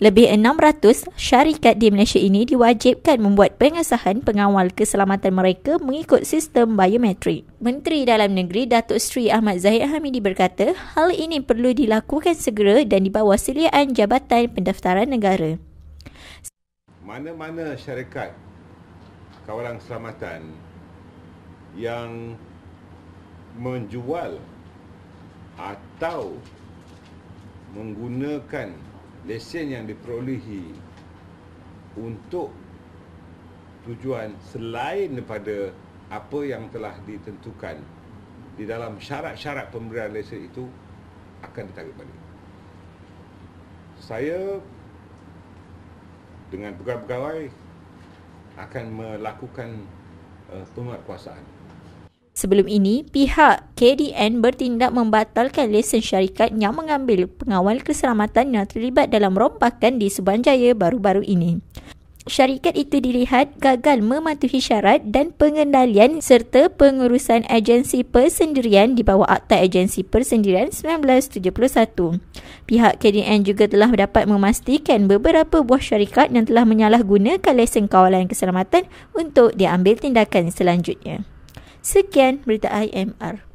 Lebih 600 syarikat di Malaysia ini diwajibkan membuat pengesahan pengawal keselamatan mereka mengikut sistem biometrik. Menteri Dalam Negeri Datuk Seri Ahmad Zahid Hamidi berkata, hal ini perlu dilakukan segera dan di bawah siliaan Jabatan Pendaftaran Negara. Mana-mana syarikat kawalan keselamatan yang menjual atau menggunakan lesen yang diperolehi untuk tujuan selain daripada apa yang telah ditentukan di dalam syarat-syarat pemberian lesen itu akan ditarik balik. Saya dengan pegawai-pegawai akan melakukan uh, penguatkuasaan. Sebelum ini, pihak KDN bertindak membatalkan lesen syarikat yang mengambil pengawal keselamatan yang terlibat dalam rompakan di Subanjaya baru-baru ini. Syarikat itu dilihat gagal mematuhi syarat dan pengendalian serta pengurusan agensi persendirian di bawah Akta Agensi Persendirian 1971. Pihak KDN juga telah dapat memastikan beberapa buah syarikat yang telah menyalahgunakan lesen kawalan keselamatan untuk diambil tindakan selanjutnya. Sekian berita IMR.